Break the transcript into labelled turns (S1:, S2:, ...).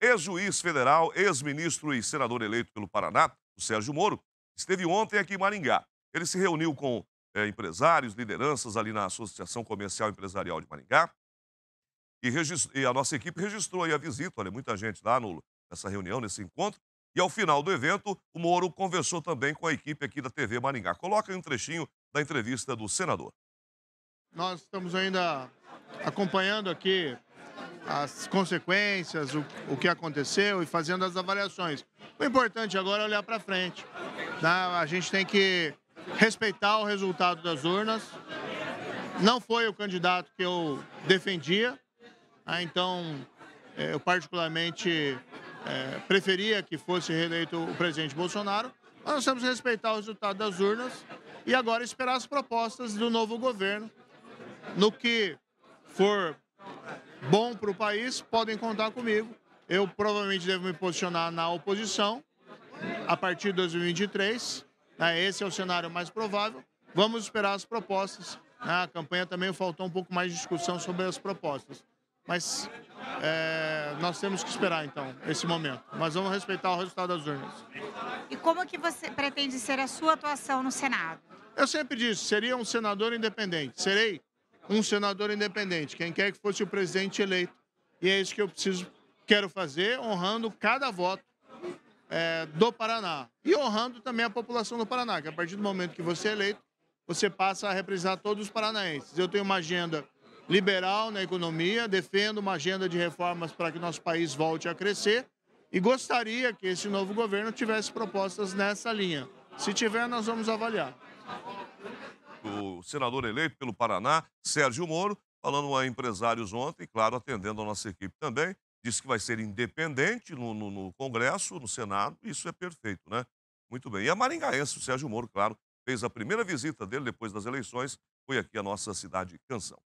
S1: ex-juiz federal, ex-ministro e senador eleito pelo Paraná, o Sérgio Moro, esteve ontem aqui em Maringá. Ele se reuniu com é, empresários, lideranças ali na Associação Comercial Empresarial de Maringá. E, e a nossa equipe registrou aí a visita, olha, muita gente lá no... nessa reunião, nesse encontro. E ao final do evento, o Moro conversou também com a equipe aqui da TV Maringá. Coloca aí um trechinho da entrevista do senador.
S2: Nós estamos ainda acompanhando aqui as consequências, o, o que aconteceu e fazendo as avaliações. O importante agora é olhar para frente. Né? A gente tem que respeitar o resultado das urnas. Não foi o candidato que eu defendia, né? então é, eu particularmente é, preferia que fosse reeleito o presidente Bolsonaro, mas nós temos que respeitar o resultado das urnas e agora esperar as propostas do novo governo. No que for bom para o país, podem contar comigo. Eu provavelmente devo me posicionar na oposição a partir de 2023. Né? Esse é o cenário mais provável. Vamos esperar as propostas. Na né? campanha também faltou um pouco mais de discussão sobre as propostas. Mas é, nós temos que esperar, então, esse momento. Mas vamos respeitar o resultado das urnas. E como que você pretende ser a sua atuação no Senado? Eu sempre disse, seria um senador independente. Serei um senador independente, quem quer que fosse o presidente eleito. E é isso que eu preciso, quero fazer, honrando cada voto é, do Paraná. E honrando também a população do Paraná, que a partir do momento que você é eleito, você passa a representar todos os paranaenses. Eu tenho uma agenda liberal na economia, defendo uma agenda de reformas para que nosso país volte a crescer e gostaria que esse novo governo tivesse propostas nessa linha. Se tiver, nós vamos avaliar
S1: o senador eleito pelo Paraná, Sérgio Moro, falando a empresários ontem, claro, atendendo a nossa equipe também. Disse que vai ser independente no, no, no Congresso, no Senado, isso é perfeito, né? Muito bem. E a Maringaense, o Sérgio Moro, claro, fez a primeira visita dele depois das eleições, foi aqui a nossa cidade Canção.